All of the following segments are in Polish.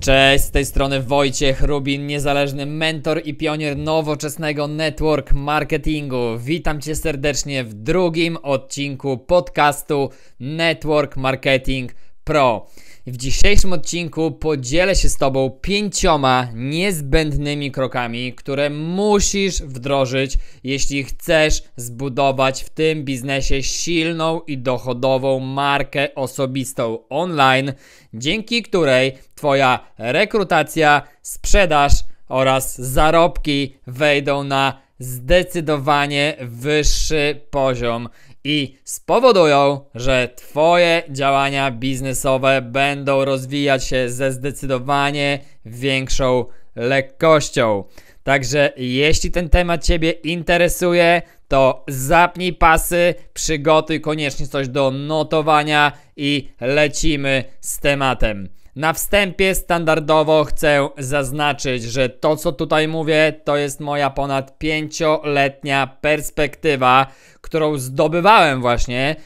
Cześć, z tej strony Wojciech Rubin, niezależny mentor i pionier nowoczesnego network marketingu. Witam Cię serdecznie w drugim odcinku podcastu Network Marketing Pro. W dzisiejszym odcinku podzielę się z Tobą pięcioma niezbędnymi krokami, które musisz wdrożyć, jeśli chcesz zbudować w tym biznesie silną i dochodową markę osobistą online, dzięki której Twoja rekrutacja, sprzedaż oraz zarobki wejdą na zdecydowanie wyższy poziom i spowodują, że Twoje działania biznesowe będą rozwijać się ze zdecydowanie większą lekkością. Także jeśli ten temat Ciebie interesuje, to zapnij pasy, przygotuj koniecznie coś do notowania i lecimy z tematem. Na wstępie standardowo chcę zaznaczyć, że to co tutaj mówię to jest moja ponad pięcioletnia perspektywa, którą zdobywałem właśnie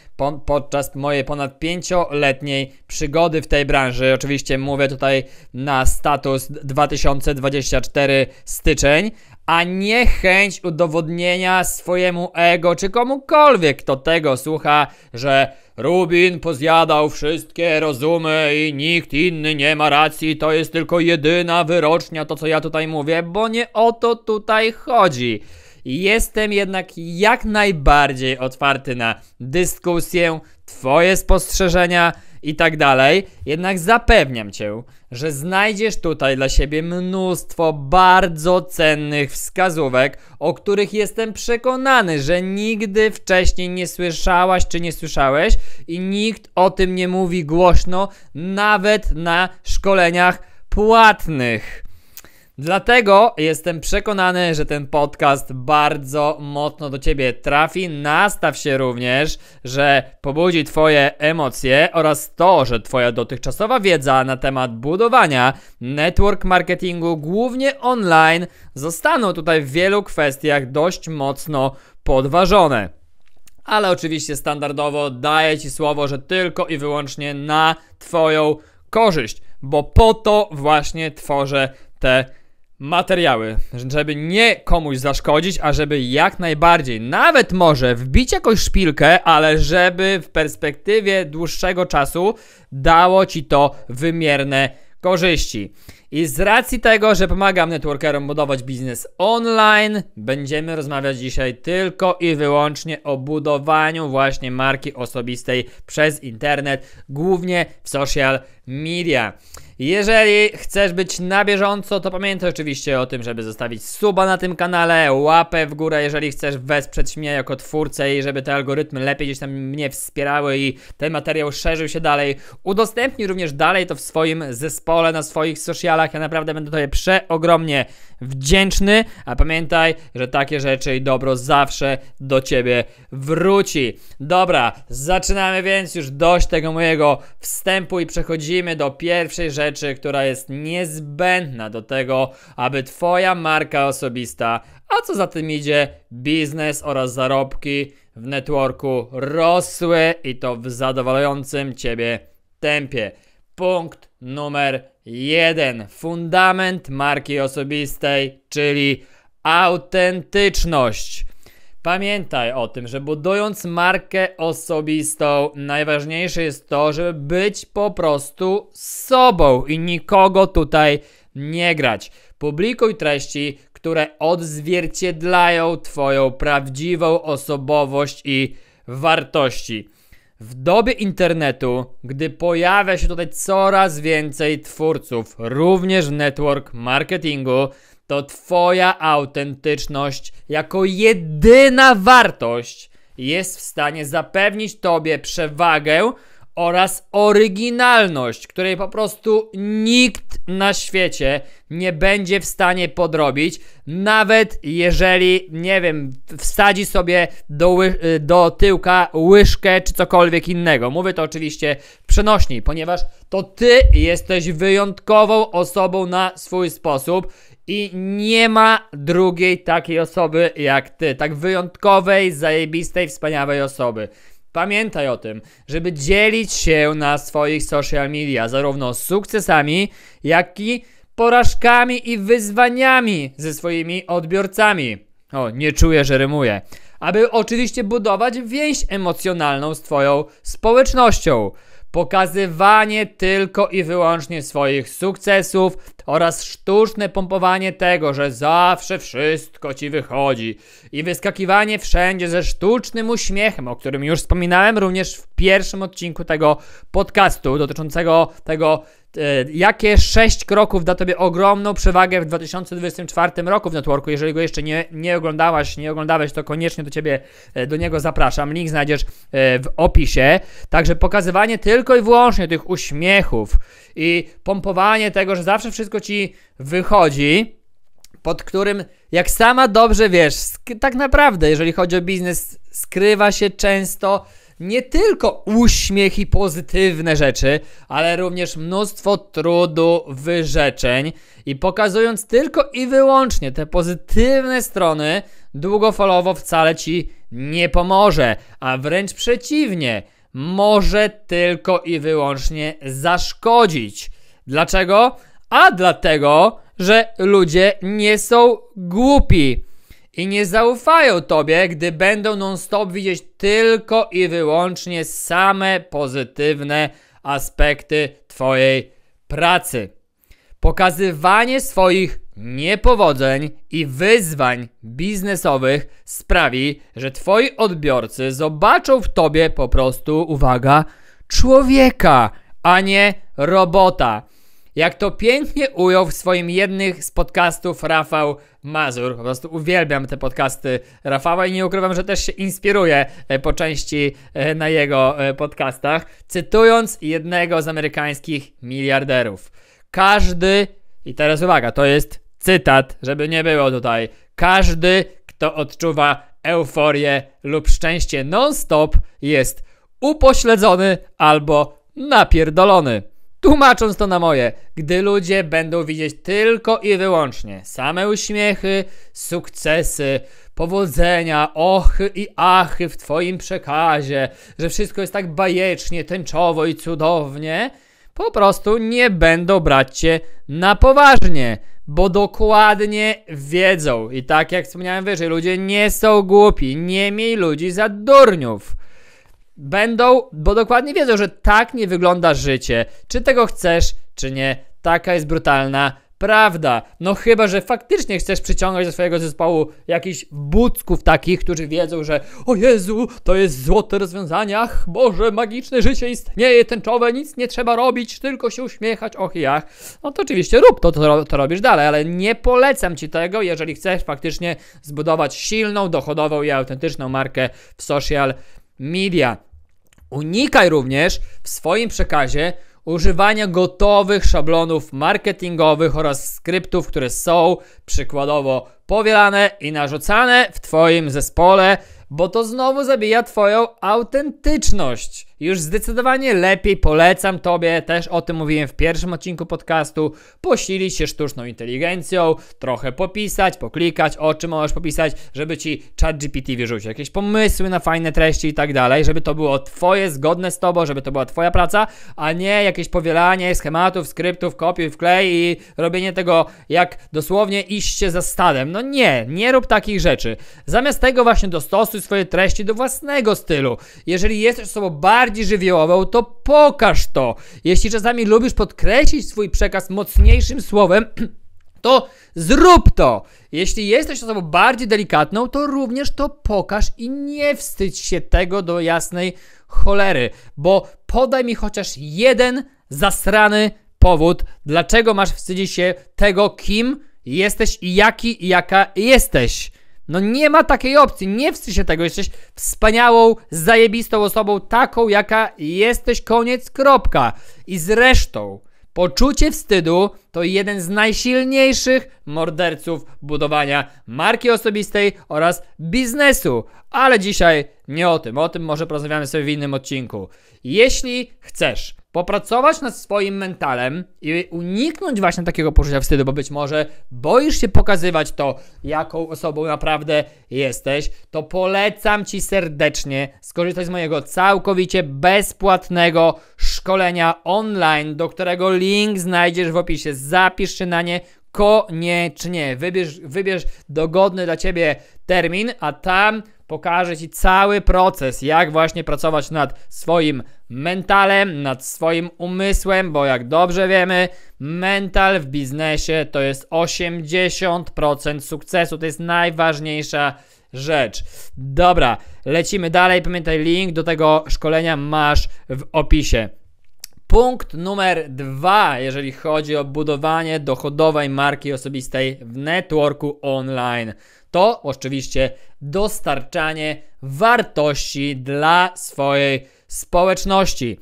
podczas mojej ponad pięcioletniej przygody w tej branży. Oczywiście mówię tutaj na status 2024 styczeń, a nie chęć udowodnienia swojemu ego czy komukolwiek, kto tego słucha, że Rubin pozjadał wszystkie rozumy i nikt inny nie ma racji, to jest tylko jedyna wyrocznia to co ja tutaj mówię, bo nie o to tutaj chodzi. Jestem jednak jak najbardziej otwarty na dyskusję, Twoje spostrzeżenia i tak dalej. Jednak zapewniam Cię, że znajdziesz tutaj dla siebie mnóstwo bardzo cennych wskazówek, o których jestem przekonany, że nigdy wcześniej nie słyszałaś czy nie słyszałeś i nikt o tym nie mówi głośno, nawet na szkoleniach płatnych. Dlatego jestem przekonany, że ten podcast bardzo mocno do ciebie trafi. Nastaw się również, że pobudzi twoje emocje oraz to, że twoja dotychczasowa wiedza na temat budowania network marketingu, głównie online, zostaną tutaj w wielu kwestiach dość mocno podważone. Ale oczywiście standardowo daję Ci słowo, że tylko i wyłącznie na Twoją korzyść, bo po to właśnie tworzę te materiały, żeby nie komuś zaszkodzić, a żeby jak najbardziej, nawet może wbić jakąś szpilkę, ale żeby w perspektywie dłuższego czasu dało ci to wymierne korzyści. I z racji tego, że pomagam networkerom budować biznes online, będziemy rozmawiać dzisiaj tylko i wyłącznie o budowaniu właśnie marki osobistej przez internet, głównie w social media. Jeżeli chcesz być na bieżąco, to pamiętaj oczywiście o tym, żeby zostawić suba na tym kanale, łapę w górę, jeżeli chcesz wesprzeć mnie jako twórcę i żeby te algorytmy lepiej gdzieś tam mnie wspierały i ten materiał szerzył się dalej. Udostępnij również dalej to w swoim zespole, na swoich socialach, tak? Ja naprawdę będę Tobie przeogromnie wdzięczny, a pamiętaj, że takie rzeczy i dobro zawsze do Ciebie wróci. Dobra, zaczynamy więc już dość tego mojego wstępu i przechodzimy do pierwszej rzeczy, która jest niezbędna do tego, aby Twoja marka osobista, a co za tym idzie, biznes oraz zarobki w networku rosły i to w zadowalającym Ciebie tempie. Punkt numer jeden fundament marki osobistej, czyli autentyczność. Pamiętaj o tym, że budując markę osobistą, najważniejsze jest to, żeby być po prostu sobą i nikogo tutaj nie grać. Publikuj treści, które odzwierciedlają Twoją prawdziwą osobowość i wartości. W dobie internetu, gdy pojawia się tutaj coraz więcej twórców, również w network marketingu, to Twoja autentyczność jako jedyna wartość jest w stanie zapewnić Tobie przewagę oraz oryginalność, której po prostu nikt na świecie nie będzie w stanie podrobić, nawet jeżeli, nie wiem, wsadzi sobie do, do tyłka łyżkę czy cokolwiek innego. Mówię to oczywiście przenośniej, ponieważ to ty jesteś wyjątkową osobą na swój sposób i nie ma drugiej takiej osoby jak ty, tak wyjątkowej, zajebistej, wspaniałej osoby. Pamiętaj o tym, żeby dzielić się na swoich social media zarówno sukcesami, jak i porażkami i wyzwaniami ze swoimi odbiorcami. O, nie czuję, że rymuję. Aby oczywiście budować więź emocjonalną z Twoją społecznością. Pokazywanie tylko i wyłącznie swoich sukcesów oraz sztuczne pompowanie tego, że zawsze wszystko ci wychodzi i wyskakiwanie wszędzie ze sztucznym uśmiechem, o którym już wspominałem również w pierwszym odcinku tego podcastu dotyczącego tego E, jakie sześć kroków da Tobie ogromną przewagę w 2024 roku w networku? Jeżeli go jeszcze nie, nie oglądałaś, nie oglądałeś, to koniecznie do Ciebie, e, do niego zapraszam. Link znajdziesz e, w opisie. Także pokazywanie tylko i wyłącznie tych uśmiechów i pompowanie tego, że zawsze wszystko Ci wychodzi, pod którym, jak sama dobrze wiesz, tak naprawdę, jeżeli chodzi o biznes, skrywa się często nie tylko uśmiech i pozytywne rzeczy, ale również mnóstwo trudu, wyrzeczeń i pokazując tylko i wyłącznie te pozytywne strony, długofalowo wcale ci nie pomoże, a wręcz przeciwnie, może tylko i wyłącznie zaszkodzić. Dlaczego? A dlatego, że ludzie nie są głupi i nie zaufają tobie, gdy będą non-stop widzieć tylko i wyłącznie same pozytywne aspekty twojej pracy. Pokazywanie swoich niepowodzeń i wyzwań biznesowych sprawi, że twoi odbiorcy zobaczą w tobie po prostu, uwaga, człowieka, a nie robota. Jak to pięknie ujął w swoim jednym z podcastów Rafał Mazur. Po prostu uwielbiam te podcasty Rafała i nie ukrywam, że też się inspiruję e, po części e, na jego e, podcastach, cytując jednego z amerykańskich miliarderów. Każdy, i teraz uwaga, to jest cytat, żeby nie było tutaj. Każdy, kto odczuwa euforię lub szczęście non-stop, jest upośledzony albo napierdolony. Tłumacząc to na moje, gdy ludzie będą widzieć tylko i wyłącznie same uśmiechy, sukcesy, powodzenia, ochy i achy w Twoim przekazie, że wszystko jest tak bajecznie, tęczowo i cudownie, po prostu nie będą brać Cię na poważnie, bo dokładnie wiedzą. I tak jak wspomniałem wyżej, ludzie nie są głupi, nie miej ludzi za durniów będą, bo dokładnie wiedzą, że tak nie wygląda życie. Czy tego chcesz, czy nie, taka jest brutalna prawda. No chyba, że faktycznie chcesz przyciągać do swojego zespołu jakichś budków takich, którzy wiedzą, że o Jezu, to jest złote rozwiązanie, ach Boże, magiczne życie istnieje, tęczowe, nic nie trzeba robić, tylko się uśmiechać, och i No to oczywiście rób to, to, to robisz dalej, ale nie polecam Ci tego, jeżeli chcesz faktycznie zbudować silną, dochodową i autentyczną markę w social media. Unikaj również w swoim przekazie używania gotowych szablonów marketingowych oraz skryptów, które są przykładowo powielane i narzucane w Twoim zespole, bo to znowu zabija Twoją autentyczność. Już zdecydowanie lepiej polecam Tobie, też o tym mówiłem w pierwszym odcinku podcastu, posilić się sztuczną inteligencją, trochę popisać, poklikać, o czym możesz popisać, żeby Ci ChatGPT wyrzucił jakieś pomysły na fajne treści i tak dalej, żeby to było Twoje, zgodne z Tobą, żeby to była Twoja praca, a nie jakieś powielanie schematów, skryptów, kopiuj, wklej i robienie tego jak dosłownie iście za stadem. No nie, nie rób takich rzeczy. Zamiast tego właśnie dostosuj swoje treści do własnego stylu. Jeżeli jesteś osobą bardzo bardziej żywiołową, to pokaż to. Jeśli czasami lubisz podkreślić swój przekaz mocniejszym słowem, to zrób to. Jeśli jesteś osobą bardziej delikatną, to również to pokaż i nie wstydź się tego do jasnej cholery, bo podaj mi chociaż jeden zasrany powód, dlaczego masz wstydzić się tego, kim jesteś i jaki i jaka jesteś. No nie ma takiej opcji, nie wstydź się tego, jesteś wspaniałą, zajebistą osobą, taką jaka jesteś, koniec, kropka. I zresztą, poczucie wstydu to jeden z najsilniejszych morderców budowania marki osobistej oraz biznesu. Ale dzisiaj nie o tym, o tym może porozmawiamy sobie w innym odcinku. Jeśli chcesz popracować nad swoim mentalem i uniknąć właśnie takiego poczucia wstydu, bo być może boisz się pokazywać to, jaką osobą naprawdę jesteś, to polecam Ci serdecznie skorzystać z mojego całkowicie bezpłatnego szkolenia online, do którego link znajdziesz w opisie. Zapisz się na nie koniecznie. Wybierz, wybierz dogodny dla Ciebie termin, a tam pokażę Ci cały proces, jak właśnie pracować nad swoim mentalem, nad swoim umysłem, bo jak dobrze wiemy, mental w biznesie to jest 80% sukcesu. To jest najważniejsza rzecz. Dobra, lecimy dalej. Pamiętaj, link do tego szkolenia masz w opisie. Punkt numer dwa, jeżeli chodzi o budowanie dochodowej marki osobistej w networku online, to oczywiście dostarczanie wartości dla swojej społeczności.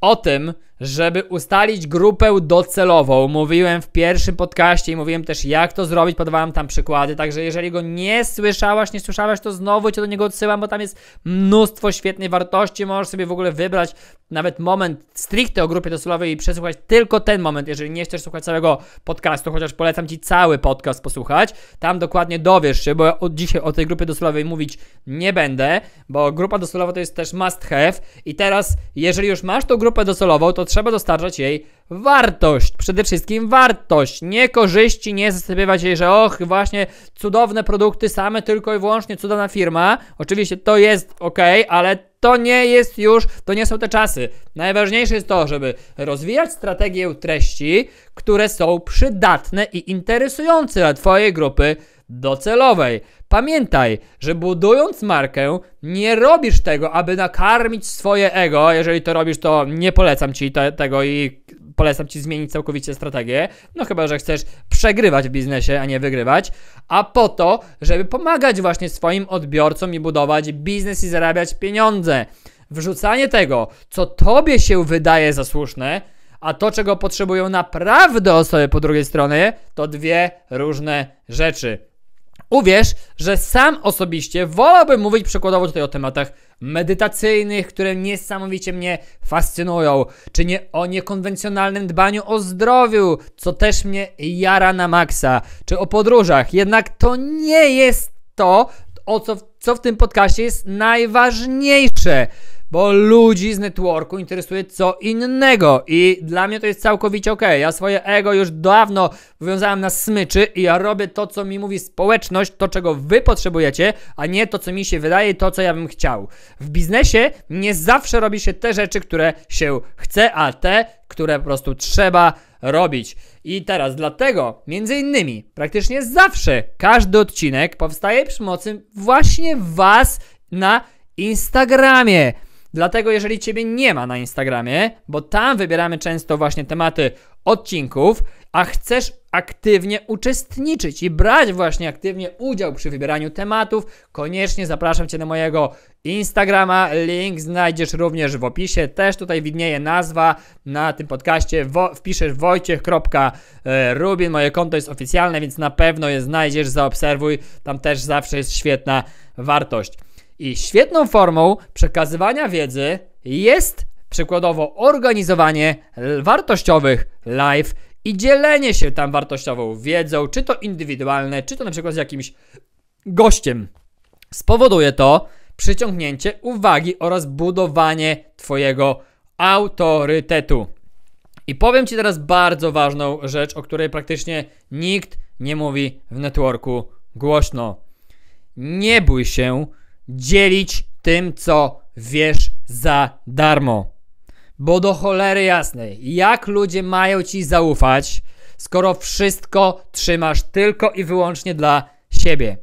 O tym, żeby ustalić grupę docelową. Mówiłem w pierwszym podcaście i mówiłem też jak to zrobić, podawałem tam przykłady, także jeżeli go nie słyszałaś, nie słyszałaś, to znowu Cię do niego odsyłam, bo tam jest mnóstwo świetnej wartości, możesz sobie w ogóle wybrać nawet moment stricte o grupie docelowej i przesłuchać tylko ten moment, jeżeli nie chcesz słuchać całego podcastu, chociaż polecam Ci cały podcast posłuchać, tam dokładnie dowiesz się, bo od dzisiaj o tej grupie docelowej mówić nie będę, bo grupa docelowa to jest też must have i teraz, jeżeli już masz tą grupę docelową, to trzeba dostarczać jej wartość. Przede wszystkim wartość, nie korzyści, nie zasypywać jej, że och, właśnie cudowne produkty, same tylko i wyłącznie cudowna firma. Oczywiście to jest ok, ale to nie jest już, to nie są te czasy. Najważniejsze jest to, żeby rozwijać strategię treści, które są przydatne i interesujące dla Twojej grupy docelowej. Pamiętaj, że budując markę, nie robisz tego, aby nakarmić swoje ego. Jeżeli to robisz, to nie polecam ci te, tego i polecam ci zmienić całkowicie strategię. No chyba, że chcesz przegrywać w biznesie, a nie wygrywać. A po to, żeby pomagać właśnie swoim odbiorcom i budować biznes i zarabiać pieniądze. Wrzucanie tego, co tobie się wydaje za słuszne, a to, czego potrzebują naprawdę osoby po drugiej stronie, to dwie różne rzeczy. Uwierz, że sam osobiście wolałbym mówić przykładowo tutaj o tematach medytacyjnych, które niesamowicie mnie fascynują, czy nie o niekonwencjonalnym dbaniu o zdrowiu, co też mnie jara na maksa, czy o podróżach. Jednak to nie jest to, o co, co w tym podcaście jest najważniejsze bo ludzi z networku interesuje co innego i dla mnie to jest całkowicie ok. Ja swoje ego już dawno wiązałem na smyczy i ja robię to, co mi mówi społeczność, to czego wy potrzebujecie, a nie to, co mi się wydaje, to, co ja bym chciał. W biznesie nie zawsze robi się te rzeczy, które się chce, a te, które po prostu trzeba robić. I teraz dlatego, między innymi, praktycznie zawsze każdy odcinek powstaje przy mocy właśnie Was na Instagramie. Dlatego jeżeli Ciebie nie ma na Instagramie, bo tam wybieramy często właśnie tematy odcinków, a chcesz aktywnie uczestniczyć i brać właśnie aktywnie udział przy wybieraniu tematów, koniecznie zapraszam Cię na mojego Instagrama. Link znajdziesz również w opisie. Też tutaj widnieje nazwa na tym podcaście. Wo wpiszesz wojciech.rubin. Moje konto jest oficjalne, więc na pewno je znajdziesz. Zaobserwuj. Tam też zawsze jest świetna wartość. I świetną formą przekazywania wiedzy jest przykładowo organizowanie wartościowych live i dzielenie się tam wartościową wiedzą, czy to indywidualne, czy to na przykład z jakimś gościem. Spowoduje to przyciągnięcie uwagi oraz budowanie Twojego autorytetu. I powiem Ci teraz bardzo ważną rzecz, o której praktycznie nikt nie mówi w networku głośno. Nie bój się dzielić tym, co wiesz za darmo. Bo do cholery jasnej, jak ludzie mają ci zaufać, skoro wszystko trzymasz tylko i wyłącznie dla siebie?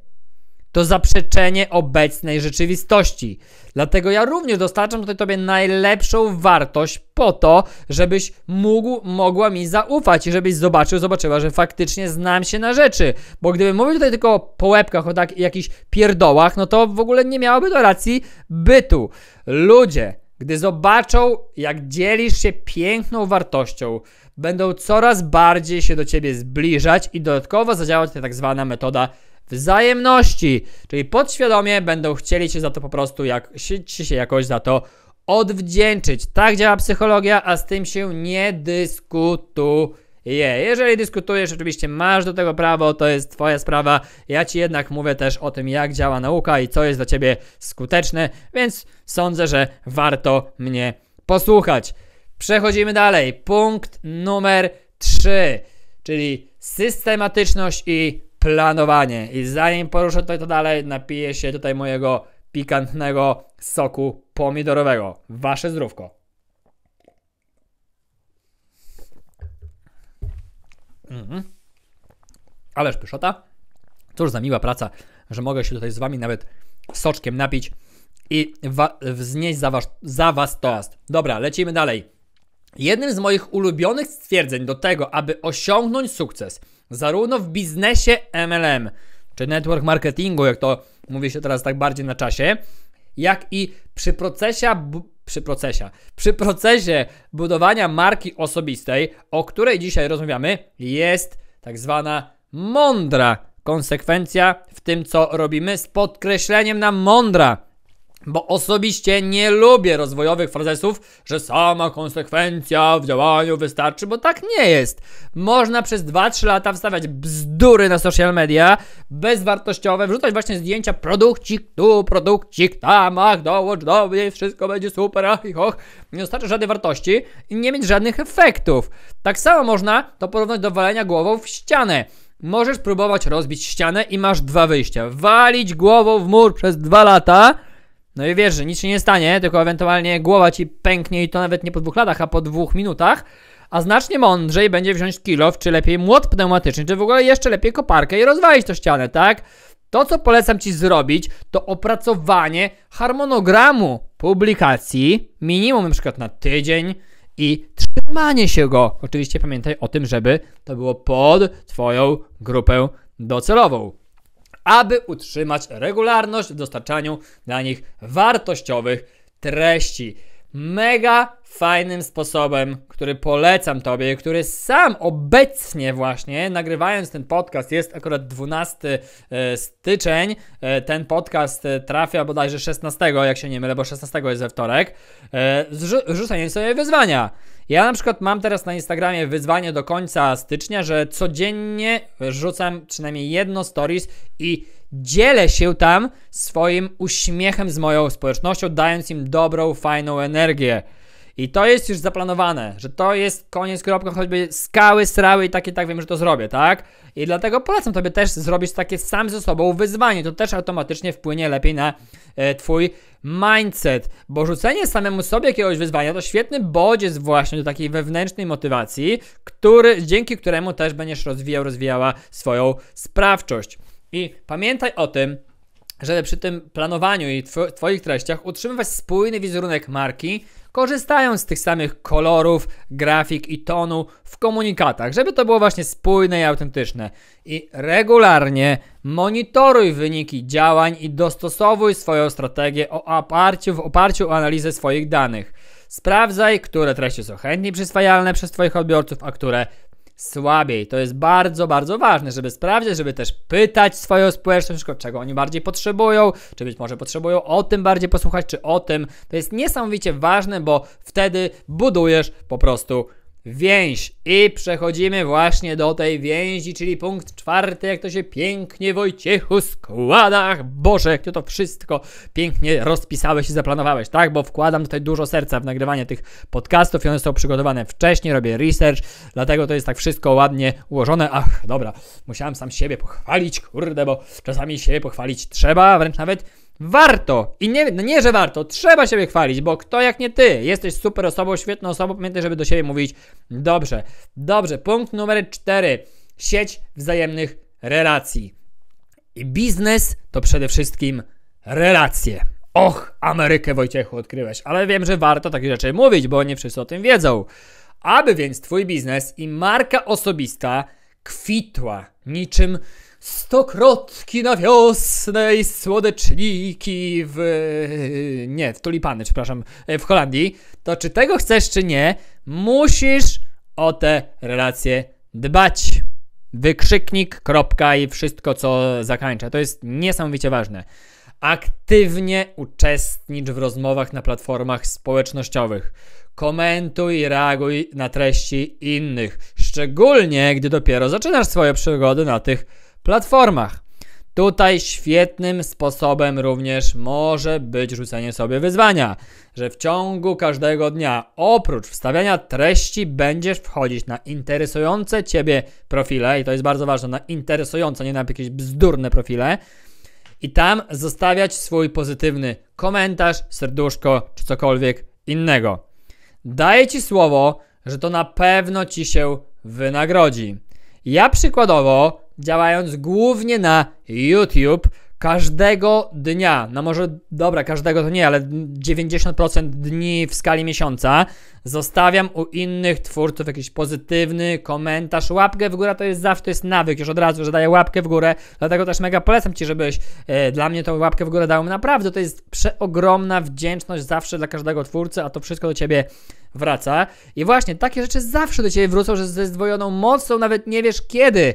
to zaprzeczenie obecnej rzeczywistości. Dlatego ja również dostarczam tutaj Tobie najlepszą wartość po to, żebyś mógł, mogła mi zaufać i żebyś zobaczył, zobaczyła, że faktycznie znam się na rzeczy. Bo gdybym mówił tutaj tylko o połebkach, o tak, jakichś pierdołach, no to w ogóle nie miałoby to racji bytu. Ludzie, gdy zobaczą, jak dzielisz się piękną wartością, będą coraz bardziej się do Ciebie zbliżać i dodatkowo zadziałać ta tak zwana metoda wzajemności. Czyli podświadomie będą chcieli się za to po prostu, jak ci się jakoś za to odwdzięczyć. Tak działa psychologia, a z tym się nie dyskutuje. Jeżeli dyskutujesz, oczywiście masz do tego prawo, to jest Twoja sprawa. Ja Ci jednak mówię też o tym, jak działa nauka i co jest dla Ciebie skuteczne, więc sądzę, że warto mnie posłuchać. Przechodzimy dalej. Punkt numer 3, czyli systematyczność i planowanie. I zanim poruszę tutaj to dalej, napiję się tutaj mojego pikantnego soku pomidorowego. Wasze zdrówko. Mhm. Ależ pyszota. Cóż za miła praca, że mogę się tutaj z wami nawet soczkiem napić i wznieść za was, za was toast. Dobra, lecimy dalej. Jednym z moich ulubionych stwierdzeń do tego, aby osiągnąć sukces – Zarówno w biznesie MLM, czy network marketingu, jak to mówi się teraz tak bardziej na czasie, jak i przy procesie, przy procesie, przy procesie budowania marki osobistej, o której dzisiaj rozmawiamy, jest tak zwana mądra konsekwencja w tym, co robimy, z podkreśleniem na mądra, bo osobiście nie lubię rozwojowych frazesów, że sama konsekwencja w działaniu wystarczy, bo tak nie jest. Można przez 2-3 lata wstawiać bzdury na social media, bezwartościowe, wrzucać właśnie zdjęcia produkcik tu, produkcik tam, ach, dołącz do mnie, wszystko będzie super, ach i och. Nie dostarczy żadnej wartości i nie mieć żadnych efektów. Tak samo można to porównać do walenia głową w ścianę. Możesz próbować rozbić ścianę i masz dwa wyjścia. Walić głową w mur przez dwa lata no i wiesz, że nic się nie stanie, tylko ewentualnie głowa ci pęknie i to nawet nie po dwóch latach, a po dwóch minutach. A znacznie mądrzej będzie wziąć kilof, czy lepiej młot pneumatyczny, czy w ogóle jeszcze lepiej koparkę i rozwalić to ścianę, tak? To, co polecam Ci zrobić, to opracowanie harmonogramu publikacji, minimum na przykład na tydzień i trzymanie się go. Oczywiście pamiętaj o tym, żeby to było pod Twoją grupę docelową aby utrzymać regularność w dostarczaniu dla nich wartościowych treści mega fajnym sposobem, który polecam Tobie, który sam obecnie właśnie nagrywając ten podcast, jest akurat 12 e, styczeń, e, ten podcast e, trafia bodajże 16, jak się nie mylę, bo 16 jest we wtorek, rzucenie sobie wyzwania. Ja na przykład mam teraz na Instagramie wyzwanie do końca stycznia, że codziennie rzucam przynajmniej jedno stories i dzielę się tam swoim uśmiechem z moją społecznością, dając im dobrą, fajną energię. I to jest już zaplanowane, że to jest koniec kropką, choćby skały, strały i takie tak wiem, że to zrobię, tak? I dlatego polecam tobie też zrobić takie sam ze sobą wyzwanie. To też automatycznie wpłynie lepiej na e, twój mindset, bo rzucenie samemu sobie jakiegoś wyzwania to świetny bodziec właśnie do takiej wewnętrznej motywacji, który, dzięki któremu też będziesz rozwijał, rozwijała swoją sprawczość. I pamiętaj o tym, żeby przy tym planowaniu i tw Twoich treściach utrzymywać spójny wizerunek marki, korzystając z tych samych kolorów, grafik i tonu w komunikatach, żeby to było właśnie spójne i autentyczne. I regularnie monitoruj wyniki działań i dostosowuj swoją strategię o oparciu, w oparciu o analizę swoich danych. Sprawdzaj, które treści są chętnie przyswajalne przez Twoich odbiorców, a które słabiej. To jest bardzo, bardzo ważne, żeby sprawdzić, żeby też pytać swoją społeczność, czego oni bardziej potrzebują, czy być może potrzebują o tym bardziej posłuchać, czy o tym. To jest niesamowicie ważne, bo wtedy budujesz po prostu więź. I przechodzimy właśnie do tej więzi, czyli punkt czwarty, jak to się pięknie Wojciechu Ach, Boże, jak ty to wszystko pięknie rozpisałeś i zaplanowałeś, tak? Bo wkładam tutaj dużo serca w nagrywanie tych podcastów i one są przygotowane wcześniej, robię research, dlatego to jest tak wszystko ładnie ułożone. Ach, dobra, musiałem sam siebie pochwalić, kurde, bo czasami siebie pochwalić trzeba, wręcz nawet Warto! I nie, no nie, że warto, trzeba siebie chwalić, bo kto jak nie ty? Jesteś super osobą, świetną osobą, pamiętaj, żeby do siebie mówić dobrze. Dobrze, punkt numer cztery. Sieć wzajemnych relacji. I biznes to przede wszystkim relacje. Och, Amerykę Wojciechu odkryłeś, ale wiem, że warto takie rzeczy mówić, bo nie wszyscy o tym wiedzą. Aby więc twój biznes i marka osobista kwitła niczym Stokrotki na wiosnę i słodeczniki w. Nie, w tulipany, przepraszam, w Holandii. To czy tego chcesz, czy nie, musisz o te relacje dbać. Wykrzyknik, kropka i wszystko, co zakańcza. To jest niesamowicie ważne. Aktywnie uczestnicz w rozmowach na platformach społecznościowych. Komentuj i reaguj na treści innych, szczególnie gdy dopiero zaczynasz swoje przygody na tych platformach. Tutaj świetnym sposobem również może być rzucenie sobie wyzwania, że w ciągu każdego dnia oprócz wstawiania treści będziesz wchodzić na interesujące ciebie profile i to jest bardzo ważne, na interesujące, nie na jakieś bzdurne profile i tam zostawiać swój pozytywny komentarz, serduszko czy cokolwiek innego. Daję ci słowo, że to na pewno ci się wynagrodzi. Ja przykładowo działając głównie na YouTube każdego dnia, no może dobra, każdego to nie, ale 90% dni w skali miesiąca zostawiam u innych twórców jakiś pozytywny komentarz, łapkę w górę to jest zawsze, to jest nawyk już od razu, że daję łapkę w górę, dlatego też mega polecam Ci, żebyś e, dla mnie tą łapkę w górę dał, naprawdę to jest przeogromna wdzięczność zawsze dla każdego twórcy, a to wszystko do Ciebie wraca i właśnie takie rzeczy zawsze do Ciebie wrócą, że ze zdwojoną mocą nawet nie wiesz kiedy,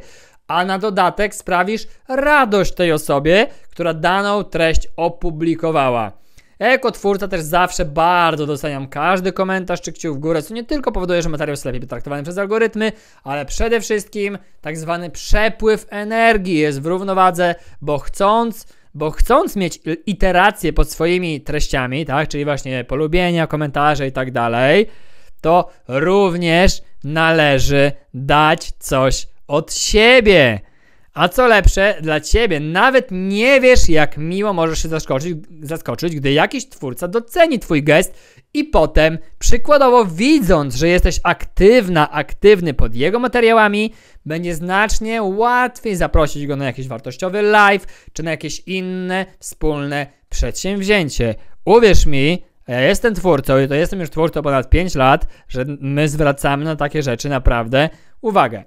a na dodatek sprawisz radość tej osobie, która daną treść opublikowała. Jako twórca też zawsze bardzo doceniam każdy komentarz czy kciuk w górę, co nie tylko powoduje, że materiał jest lepiej traktowany przez algorytmy, ale przede wszystkim tak zwany przepływ energii jest w równowadze, bo chcąc, bo chcąc mieć iterację pod swoimi treściami, tak, czyli właśnie polubienia, komentarze i tak dalej, to również należy dać coś od siebie. A co lepsze dla ciebie, nawet nie wiesz, jak miło możesz się zaskoczyć, zaskoczyć, gdy jakiś twórca doceni twój gest i potem, przykładowo widząc, że jesteś aktywna, aktywny pod jego materiałami, będzie znacznie łatwiej zaprosić go na jakiś wartościowy live czy na jakieś inne wspólne przedsięwzięcie. Uwierz mi, ja jestem twórcą i to jestem już twórcą ponad 5 lat, że my zwracamy na takie rzeczy naprawdę uwagę.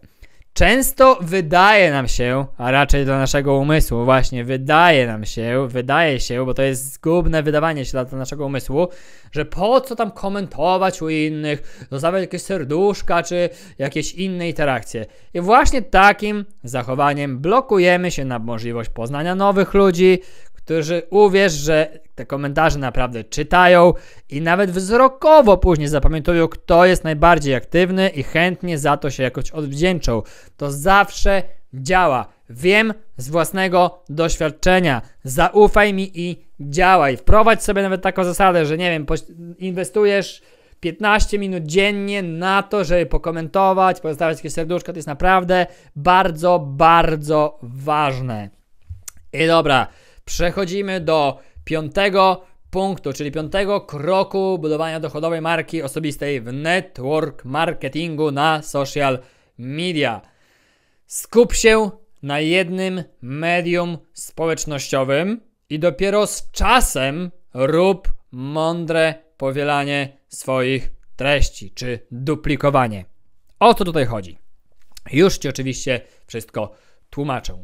Często wydaje nam się, a raczej dla naszego umysłu, właśnie wydaje nam się, wydaje się, bo to jest zgubne wydawanie się dla, naszego umysłu, że po co tam komentować u innych, zostawiać jakieś serduszka czy jakieś inne interakcje. I właśnie takim zachowaniem blokujemy się na możliwość poznania nowych ludzi, którzy uwierz, że te komentarze naprawdę czytają i nawet wzrokowo później zapamiętują, kto jest najbardziej aktywny i chętnie za to się jakoś odwdzięczą. To zawsze działa. Wiem z własnego doświadczenia. Zaufaj mi i działaj. Wprowadź sobie nawet taką zasadę, że nie wiem, inwestujesz 15 minut dziennie na to, żeby pokomentować, pozostawiać jakieś serduszko, To jest naprawdę bardzo, bardzo ważne. I dobra. Przechodzimy do piątego punktu, czyli piątego kroku budowania dochodowej marki osobistej w network marketingu na social media. Skup się na jednym medium społecznościowym i dopiero z czasem rób mądre powielanie swoich treści czy duplikowanie. O co tutaj chodzi? Już Ci oczywiście wszystko tłumaczę.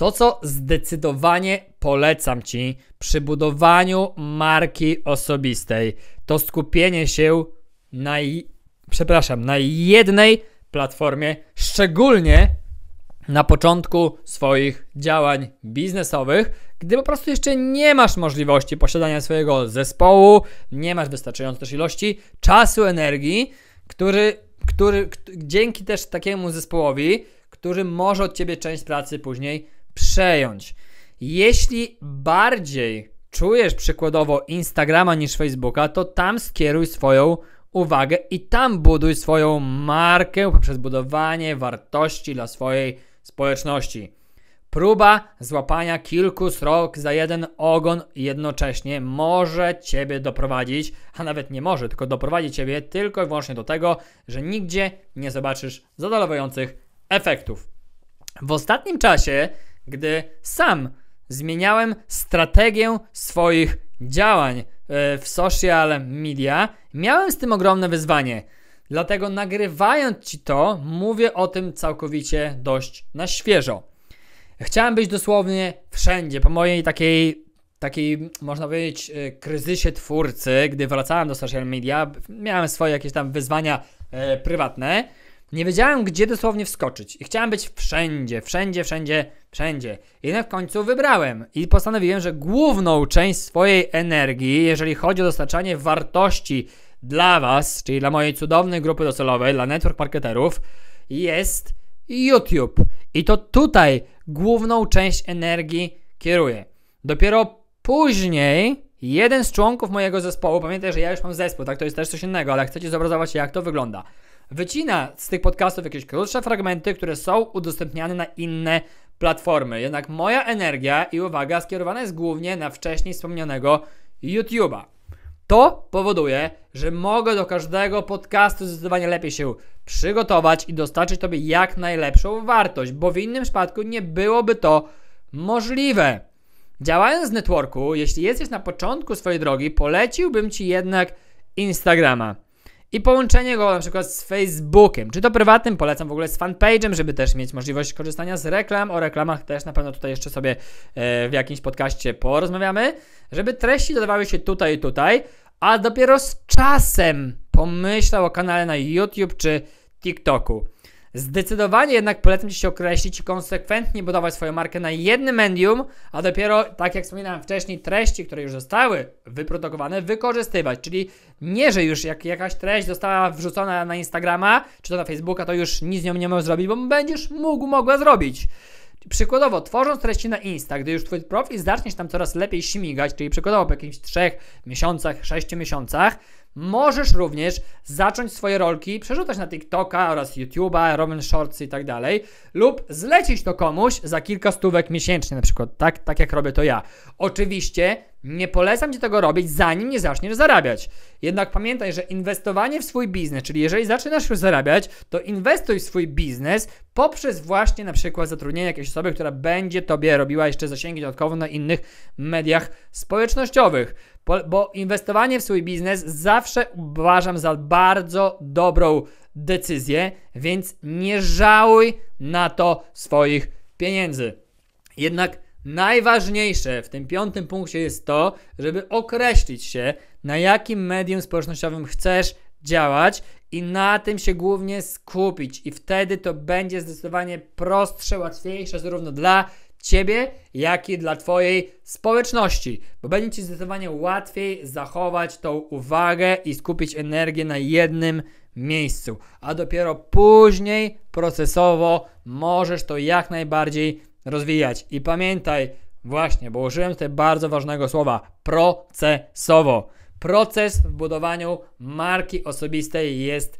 To, co zdecydowanie polecam Ci przy budowaniu marki osobistej, to skupienie się na, przepraszam, na jednej platformie, szczególnie na początku swoich działań biznesowych, gdy po prostu jeszcze nie masz możliwości posiadania swojego zespołu, nie masz wystarczającej też ilości czasu, energii, który, który dzięki też takiemu zespołowi, który może od ciebie część pracy później przejąć. Jeśli bardziej czujesz przykładowo Instagrama niż Facebooka, to tam skieruj swoją uwagę i tam buduj swoją markę poprzez budowanie wartości dla swojej społeczności. Próba złapania kilku srok za jeden ogon jednocześnie może Ciebie doprowadzić, a nawet nie może, tylko doprowadzi Ciebie tylko i wyłącznie do tego, że nigdzie nie zobaczysz zadowalających efektów. W ostatnim czasie gdy sam zmieniałem strategię swoich działań e, w social media, miałem z tym ogromne wyzwanie. Dlatego nagrywając ci to, mówię o tym całkowicie dość na świeżo. Chciałem być dosłownie wszędzie, po mojej takiej takiej, można powiedzieć, e, kryzysie twórcy, gdy wracałem do social media, miałem swoje jakieś tam wyzwania e, prywatne, nie wiedziałem, gdzie dosłownie wskoczyć i chciałem być wszędzie, wszędzie, wszędzie, wszędzie. Jednak w końcu wybrałem i postanowiłem, że główną część swojej energii, jeżeli chodzi o dostarczanie wartości dla Was, czyli dla mojej cudownej grupy docelowej, dla network marketerów, jest YouTube. I to tutaj główną część energii kieruję. Dopiero później jeden z członków mojego zespołu, pamiętaj, że ja już mam zespół, tak to jest też coś innego, ale chcecie zobrazować, jak to wygląda wycina z tych podcastów jakieś krótsze fragmenty, które są udostępniane na inne platformy. Jednak moja energia i uwaga skierowana jest głównie na wcześniej wspomnianego YouTube'a. To powoduje, że mogę do każdego podcastu zdecydowanie lepiej się przygotować i dostarczyć Tobie jak najlepszą wartość, bo w innym przypadku nie byłoby to możliwe. Działając z networku, jeśli jesteś na początku swojej drogi, poleciłbym Ci jednak Instagrama i połączenie go na przykład z Facebookiem, czy to prywatnym, polecam w ogóle z fanpage'em, żeby też mieć możliwość korzystania z reklam. O reklamach też na pewno tutaj jeszcze sobie e, w jakimś podcaście porozmawiamy, żeby treści dodawały się tutaj i tutaj, a dopiero z czasem pomyślał o kanale na YouTube czy TikToku. Zdecydowanie jednak polecam Ci się określić i konsekwentnie budować swoją markę na jednym medium, a dopiero, tak jak wspominałem wcześniej, treści, które już zostały wyprodukowane, wykorzystywać. Czyli nie, że już jak jakaś treść została wrzucona na Instagrama czy to na Facebooka, to już nic z nią nie możesz zrobić, bo będziesz mógł, mogła zrobić. Przykładowo, tworząc treści na Insta, gdy już Twój profil zaczniesz tam coraz lepiej śmigać, czyli przykładowo po jakichś 3 miesiącach, 6 miesiącach, Możesz również zacząć swoje rolki przerzucać na TikToka oraz YouTube'a, Roman shorts i tak dalej, lub zlecić to komuś za kilka stówek miesięcznie na przykład, tak, tak jak robię to ja. Oczywiście nie polecam Ci tego robić, zanim nie zaczniesz zarabiać. Jednak pamiętaj, że inwestowanie w swój biznes, czyli jeżeli zaczynasz już zarabiać, to inwestuj w swój biznes poprzez właśnie na przykład zatrudnienie jakiejś osoby, która będzie Tobie robiła jeszcze zasięgi dodatkowo na innych mediach społecznościowych. bo inwestowanie w swój biznes zawsze uważam za bardzo dobrą decyzję, więc nie żałuj na to swoich pieniędzy. Jednak Najważniejsze w tym piątym punkcie jest to, żeby określić się, na jakim medium społecznościowym chcesz działać i na tym się głównie skupić. I wtedy to będzie zdecydowanie prostsze, łatwiejsze zarówno dla ciebie, jak i dla twojej społeczności, bo będzie ci zdecydowanie łatwiej zachować tą uwagę i skupić energię na jednym miejscu, a dopiero później procesowo możesz to jak najbardziej rozwijać. I pamiętaj, właśnie, bo użyłem tutaj bardzo ważnego słowa procesowo. Proces w budowaniu marki osobistej jest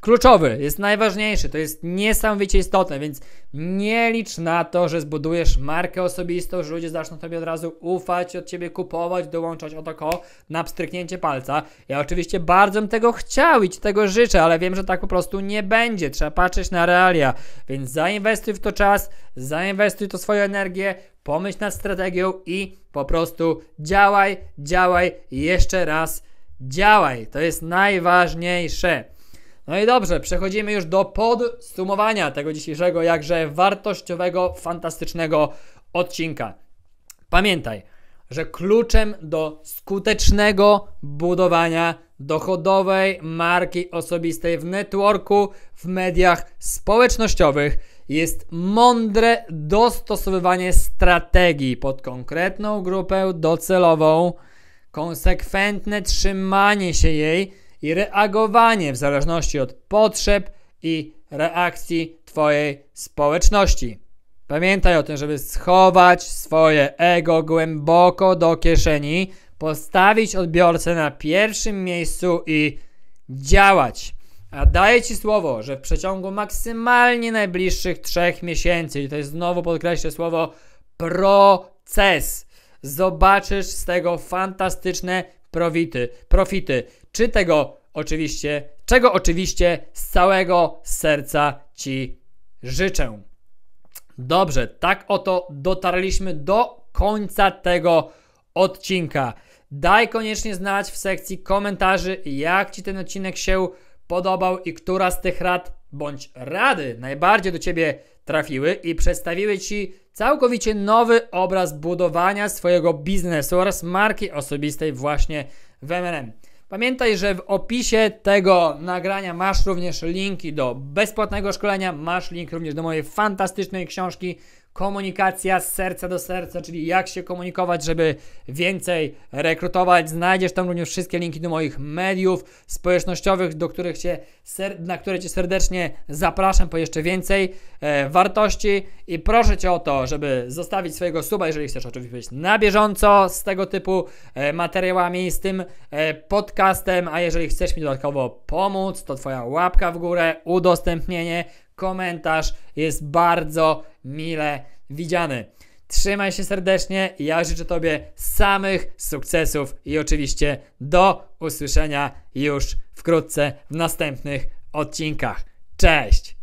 kluczowy, jest najważniejszy, to jest niesamowicie istotne, więc nie licz na to, że zbudujesz markę osobistą, że ludzie zaczną tobie od razu ufać, od ciebie kupować, dołączać o oko na pstryknięcie palca. Ja oczywiście bardzo bym tego chciał i ci tego życzę, ale wiem, że tak po prostu nie będzie. Trzeba patrzeć na realia, więc zainwestuj w to czas, zainwestuj to swoją energię, pomyśl nad strategią i po prostu działaj, działaj jeszcze raz. Działaj, to jest najważniejsze. No i dobrze, przechodzimy już do podsumowania tego dzisiejszego, jakże wartościowego, fantastycznego odcinka. Pamiętaj, że kluczem do skutecznego budowania dochodowej marki osobistej w networku, w mediach społecznościowych jest mądre dostosowywanie strategii pod konkretną grupę docelową, konsekwentne trzymanie się jej i reagowanie w zależności od potrzeb i reakcji Twojej społeczności. Pamiętaj o tym, żeby schować swoje ego głęboko do kieszeni, postawić odbiorcę na pierwszym miejscu i działać. A daję Ci słowo, że w przeciągu maksymalnie najbliższych trzech miesięcy, i to jest znowu podkreślę słowo proces, zobaczysz z tego fantastyczne profity. profity czy tego oczywiście, czego oczywiście z całego serca Ci życzę. Dobrze, tak oto dotarliśmy do końca tego odcinka. Daj koniecznie znać w sekcji komentarzy, jak Ci ten odcinek się podobał i która z tych rad bądź rady najbardziej do Ciebie trafiły i przedstawiły Ci całkowicie nowy obraz budowania swojego biznesu oraz marki osobistej właśnie w MLM. Pamiętaj, że w opisie tego nagrania masz również linki do bezpłatnego szkolenia, masz link również do mojej fantastycznej książki komunikacja z serca do serca, czyli jak się komunikować, żeby więcej rekrutować. Znajdziesz tam również wszystkie linki do moich mediów społecznościowych, do których cię na które Cię serdecznie zapraszam po jeszcze więcej e, wartości i proszę Cię o to, żeby zostawić swojego suba, jeżeli chcesz oczywiście być na bieżąco z tego typu e, materiałami, z tym e, podcastem, a jeżeli chcesz mi dodatkowo pomóc, to Twoja łapka w górę, udostępnienie, komentarz jest bardzo mile widziany. Trzymaj się serdecznie. Ja życzę Tobie samych sukcesów i oczywiście do usłyszenia już wkrótce w następnych odcinkach. Cześć!